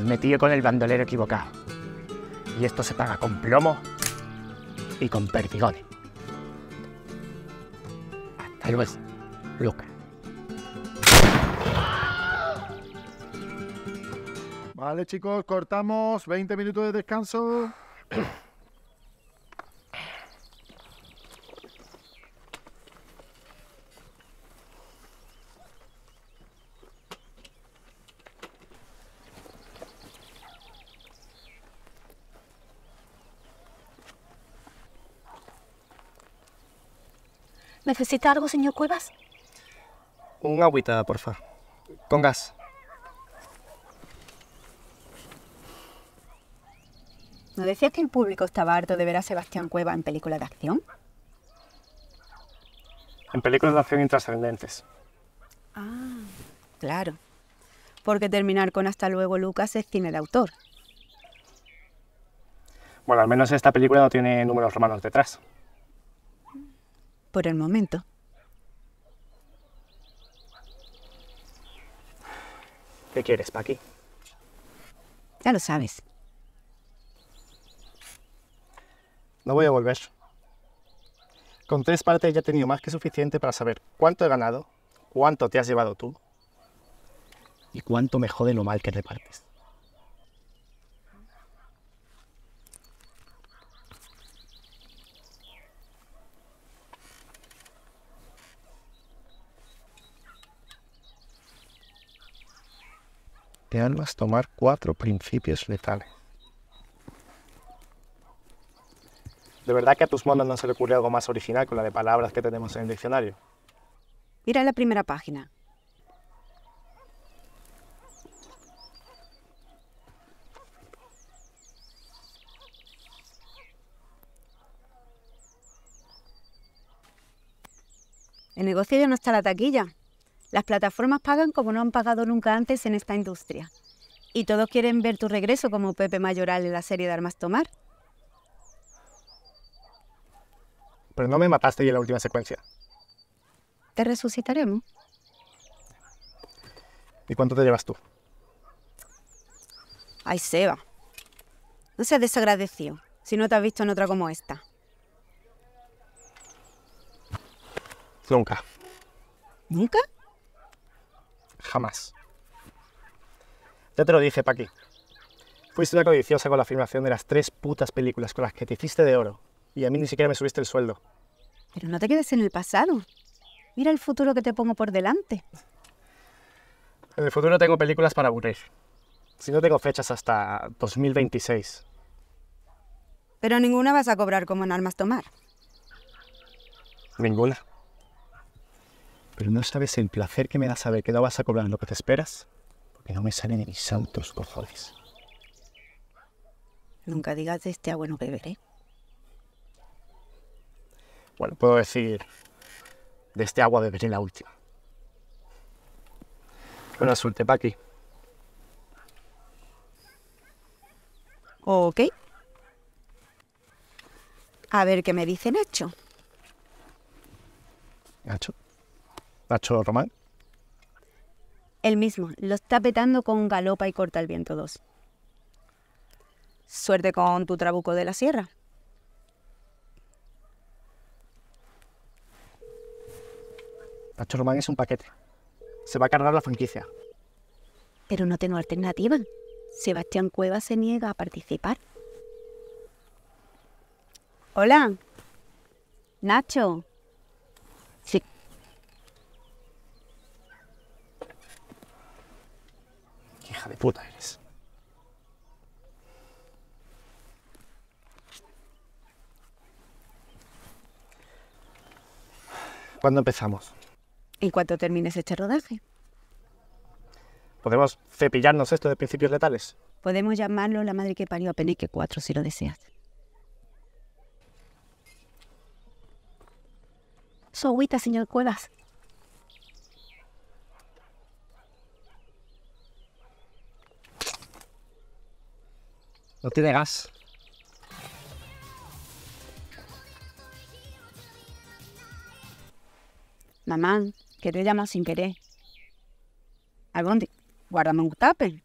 metido con el bandolero equivocado. Y esto se paga con plomo y con perdigones. Hasta luego, Lucas. Vale, chicos, cortamos. 20 minutos de descanso. ¿Necesita algo, señor Cuevas? Un agüita, porfa. Con gas. ¿No decías que el público estaba harto de ver a Sebastián Cueva en películas de acción? En películas de acción intrascendentes. Ah, claro. Porque terminar con Hasta luego, Lucas, es cine de autor. Bueno, al menos esta película no tiene números romanos detrás por el momento. ¿Qué quieres, Paqui? Ya lo sabes. No voy a volver. Con tres partes ya he tenido más que suficiente para saber cuánto he ganado, cuánto te has llevado tú y cuánto me jode lo mal que repartes. de tomar cuatro principios letales. ¿De verdad que a tus monos no se le ocurre algo más original con la de palabras que tenemos en el diccionario? Mira la primera página. El negocio ya no está en la taquilla. Las plataformas pagan como no han pagado nunca antes en esta industria. Y todos quieren ver tu regreso como Pepe Mayoral en la serie de Armas Tomar. Pero no me mataste en la última secuencia. Te resucitaremos. ¿Y cuánto te llevas tú? Ay, Seba. No seas desagradecido si no te has visto en otra como esta. Nunca. ¿Nunca? Jamás. Ya te lo dije, Paqui. Fuiste una codiciosa con la filmación de las tres putas películas con las que te hiciste de oro. Y a mí ni siquiera me subiste el sueldo. Pero no te quedes en el pasado. Mira el futuro que te pongo por delante. En el futuro tengo películas para aburrir. Si no tengo fechas hasta 2026. Pero ninguna vas a cobrar como en armas tomar. Ninguna. Pero no sabes el placer que me da saber que no vas a cobrar en lo que te esperas, porque no me salen en mis autos, cojones. Nunca digas de este agua bueno beberé. Bueno, puedo decir de este agua beberé la última. Buena suerte, Paqui. Ok. A ver qué me dice Nacho. Nacho. Nacho Román. El mismo, lo está petando con Galopa y Corta el Viento 2. Suerte con tu trabuco de la sierra. Nacho Román es un paquete. Se va a cargar la franquicia. Pero no tengo alternativa. Sebastián Cueva se niega a participar. Hola. Nacho, de puta eres. ¿Cuándo empezamos? En cuanto termines este rodaje. ¿Podemos cepillarnos esto de principios letales? Podemos llamarlo la madre que parió a Penique 4 si lo deseas. Su agüita, señor Cuevas. No tiene gas. Mamá, que te llamas sin querer. Algún día, guárdame un tupper.